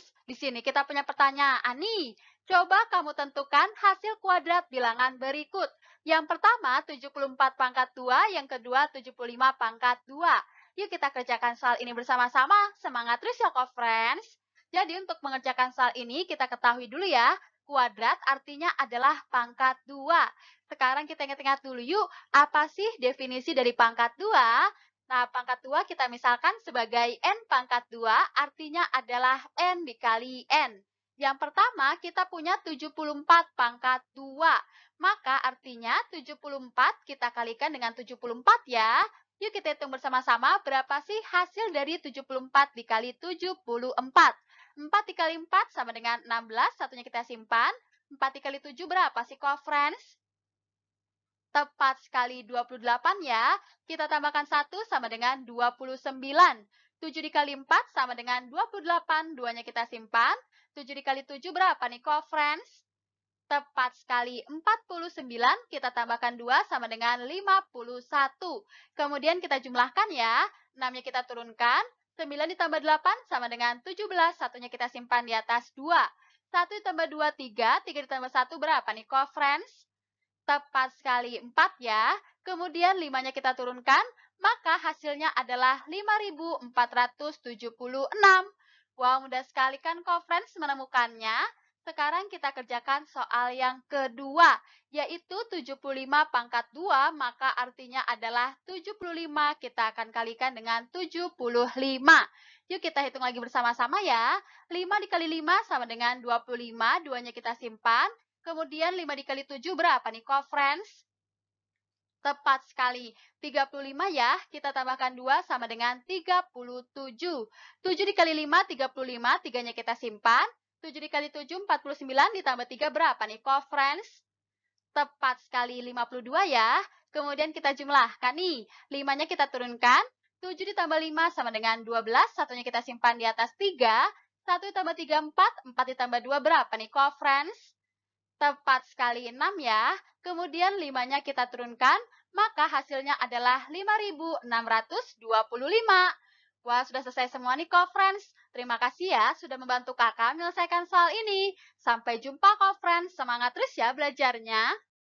Friends, di sini kita punya pertanyaan nih. Coba kamu tentukan hasil kuadrat bilangan berikut. Yang pertama 74 pangkat 2, yang kedua 75 pangkat 2. Yuk kita kerjakan soal ini bersama-sama. Semangat terus ya Ko friends. Jadi untuk mengerjakan soal ini kita ketahui dulu ya, kuadrat artinya adalah pangkat 2. Sekarang kita ingat-ingat dulu yuk, apa sih definisi dari pangkat 2? Nah, pangkat 2 kita misalkan sebagai N pangkat 2 artinya adalah N dikali N. Yang pertama, kita punya 74 pangkat 2. Maka artinya 74 kita kalikan dengan 74 ya. Yuk kita hitung bersama-sama berapa sih hasil dari 74 dikali 74. 4 dikali 4 sama dengan 16, satunya kita simpan. 4 dikali 7 berapa sih, co friends? Tepat sekali 28 ya. Kita tambahkan 1 sama dengan 29. 7 dikali 4 sama dengan 28. Duanya kita simpan. 7 dikali 7 berapa nih, co friends? Tepat sekali 49, kita tambahkan 2 sama dengan 51. Kemudian kita jumlahkan ya, 6-nya kita turunkan, 9 ditambah 8 sama dengan 17, satunya kita simpan di atas 2. 1 ditambah 2, 3, 3 ditambah 1 berapa nih, co friends? Tepat sekali 4 ya. Kemudian 5-nya kita turunkan, maka hasilnya adalah 5476. Wow, mudah sekali kan conference menemukannya. Sekarang kita kerjakan soal yang kedua, yaitu 75 pangkat 2, maka artinya adalah 75. Kita akan kalikan dengan 75. Yuk kita hitung lagi bersama-sama ya. 5 dikali 5 sama dengan 25, 2-nya kita simpan. Kemudian 5 dikali 7 berapa nih, co-friends? Tepat sekali. 35 ya, kita tambahkan 2 sama dengan 37. 7 dikali 5, 35, 3-nya kita simpan. 7 dikali 7, 49, ditambah 3 berapa nih, co-friends? Tepat sekali, 52 ya. Kemudian kita jumlahkan nih, 5-nya kita turunkan. 7 ditambah 5 sama dengan 12, satunya kita simpan di atas 3. 1 ditambah 3, 4. 4 ditambah 2 berapa nih, co-friends? Tepat sekali 6 ya. Kemudian 5-nya kita turunkan, maka hasilnya adalah 5.625. Wah, sudah selesai semua nih conference. Terima kasih ya sudah membantu kakak menyelesaikan soal ini. Sampai jumpa conference. Semangat terus ya belajarnya.